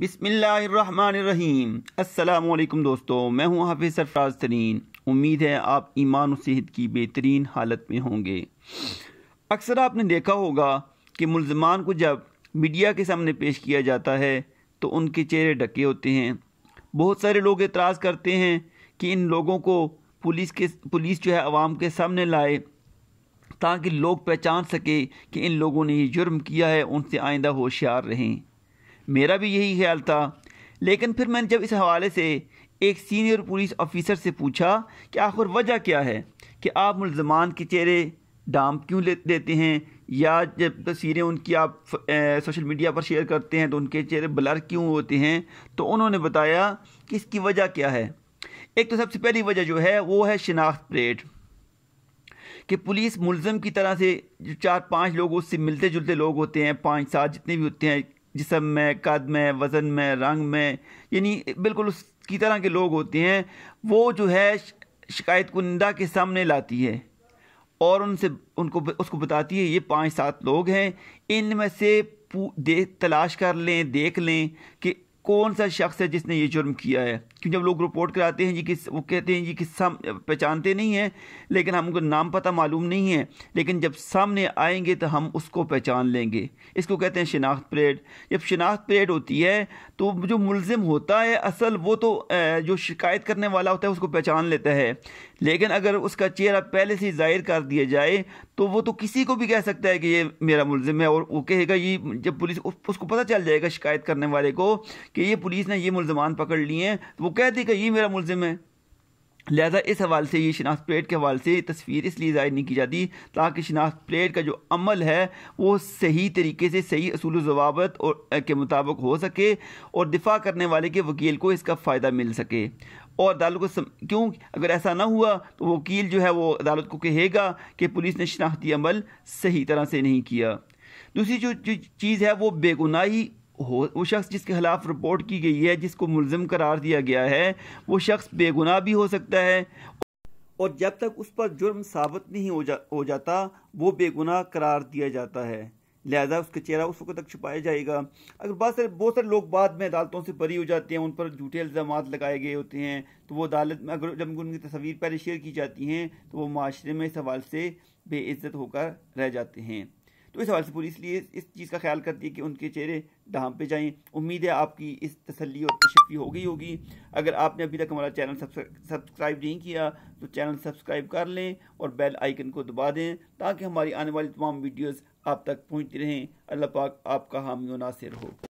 बिसमीम अल्लाम दोस्तों मैं हूं हाफिज़ सरफराज तरीन उम्मीद है आप ईमान और सेहत की बेहतरीन हालत में होंगे अक्सर आपने देखा होगा कि मुलजमान को जब मीडिया के सामने पेश किया जाता है तो उनके चेहरे ढके होते हैं बहुत सारे लोग एतराज़ करते हैं कि इन लोगों को पुलिस के पुलिस जो है आवाम के सामने लाए ताकि लोग पहचान सके कि इन लोगों ने ये जुर्म किया है उनसे आइंदा होशियार रहें मेरा भी यही ख्याल था लेकिन फिर मैंने जब इस हवाले से एक सीनियर पुलिस ऑफिसर से पूछा कि आखिर वजह क्या है कि आप मुलजमान के चेहरे डाम क्यों ले देते हैं या जब तस्वीरें उनकी आप सोशल मीडिया पर शेयर करते हैं तो उनके चेहरे ब्लर क्यों होते हैं तो उन्होंने बताया कि इसकी वजह क्या है एक तो सबसे पहली वजह जो है वो है शिनाख्त प्लेट कि पुलिस मुलज़म की तरह से जो चार पांच लोग उससे मिलते जुलते लोग होते हैं पांच सात जितने भी होते हैं जिसम में कद में वज़न में रंग में यानी बिल्कुल उसकी तरह के लोग होते हैं वो जो है शिकायत कुंदा के सामने लाती है और उनसे उनको उसको बताती है ये पांच सात लोग हैं इनमें से पू तलाश कर लें देख लें कि कौन सा शख्स है जिसने ये जुर्म किया है क्योंकि जब लोग रिपोर्ट कराते हैं जी किस वो कहते हैं जी कि हम पहचानते नहीं हैं लेकिन हमको नाम पता मालूम नहीं है लेकिन जब सामने आएंगे तो हम उसको पहचान लेंगे इसको कहते हैं शिनाख्त परेड जब शिनाख्त परेड होती है तो जो मुलजिम होता है असल वो तो जो शिकायत करने वाला होता है उसको पहचान लेता है लेकिन अगर उसका चेहरा पहले से जाहिर कर दिया जाए तो वो तो किसी को भी कह सकता है कि ये मेरा मुलजिम है और वो कहेगा ये जब पुलिस उसको पता चल जाएगा शिकायत करने वाले को कि ये पुलिस ने ये मुलजमान पकड़ लिए हैं तो वो कह देगा ये मेरा मुलजिम है लिहाजा इस हवाले से ये शिनाख्त प्लेट के हवाले से तस्वीर इसलिए ज़ाहिर नहीं की जाती ताकि शनाख्त प्लेट का जो अमल है वो सही तरीके से सही असूल जवाबत और के मुताबिक हो सके और दिफा करने वाले के वकील को इसका फ़ायदा मिल सके और अदालत को सम... क्यों अगर ऐसा ना हुआ तो वकील जो है वो अदालत को कहेगा कि पुलिस ने शनाख्ती अमल सही तरह से नहीं किया दूसरी जो जो चीज़ है वो बेगुनाही हो वो शख्स जिसके खिलाफ रिपोर्ट की गई है जिसको मुलजम करार दिया गया है वो शख्स बेगुनाह भी हो सकता है और जब तक उस पर जुर्म साबित नहीं हो जा हो जाता वो बेगुनाह करार दिया जाता है लिहाजा उसका चेहरा उस वक्त तक छुपाया जाएगा अगर बहुत सारे बहुत सारे लोग बाद में अदालतों से बरी हो जाते हैं उन पर झूठे इल्ज़ाम लगाए गए होते हैं तो वो अदालत में अगर जब उनकी तस्वीर पहले शेयर की जाती हैं तो वो माशरे में इस हवाले से बेइज्जत होकर रह जाते हैं तो इस हवाले से पुलिस इसलिए इस चीज़ का ख्याल करती है कि उनके चेहरे दहाम पे जाएं उम्मीद है आपकी इस तसली और तशफी हो गई होगी अगर आपने अभी तक हमारा चैनल सब्सक्राइब नहीं किया तो चैनल सब्सक्राइब कर लें और बेल आइकन को दबा दें ताकि हमारी आने वाली तमाम वीडियोज़ आप तक पहुँचती रहें अल्लाह पाक आपका हामी नासिर हो